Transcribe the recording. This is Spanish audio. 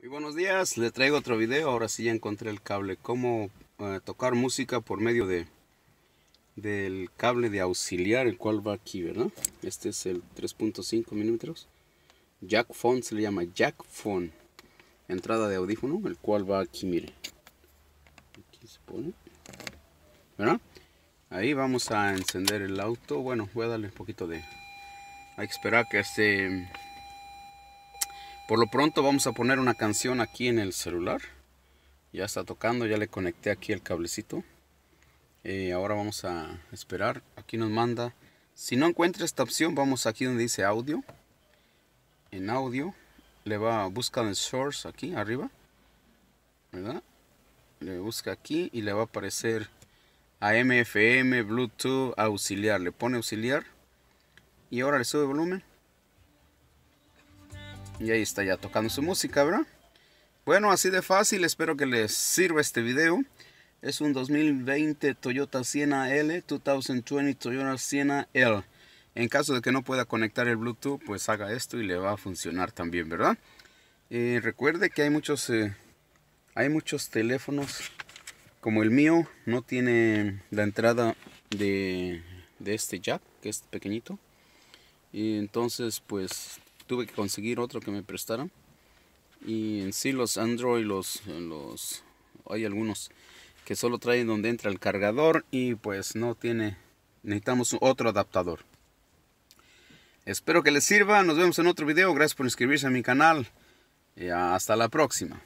Muy buenos días, le traigo otro video, ahora sí ya encontré el cable, cómo eh, tocar música por medio de del cable de auxiliar, el cual va aquí, ¿verdad? Este es el 3.5 milímetros, jack phone, se le llama jack phone, entrada de audífono, el cual va aquí, mire, aquí se pone, ¿verdad? Ahí vamos a encender el auto, bueno, voy a darle un poquito de, hay que esperar que este por lo pronto vamos a poner una canción aquí en el celular. Ya está tocando, ya le conecté aquí el cablecito. Eh, ahora vamos a esperar. Aquí nos manda. Si no encuentra esta opción, vamos aquí donde dice audio. En audio le va a buscar en source aquí arriba. ¿Verdad? Le busca aquí y le va a aparecer AM, FM, Bluetooth, auxiliar. Le pone auxiliar. Y ahora le sube volumen. Y ahí está ya tocando su música, ¿verdad? Bueno, así de fácil, espero que les sirva este video. Es un 2020 Toyota Sienna L, 2020 Toyota Sienna L. En caso de que no pueda conectar el Bluetooth, pues haga esto y le va a funcionar también, ¿verdad? Eh, recuerde que hay muchos, eh, hay muchos teléfonos, como el mío, no tiene la entrada de, de este jack, que es pequeñito. Y entonces, pues tuve que conseguir otro que me prestaran. Y en sí los Android, los, los hay algunos que solo traen donde entra el cargador y pues no tiene, necesitamos otro adaptador. Espero que les sirva, nos vemos en otro video, gracias por inscribirse a mi canal y hasta la próxima.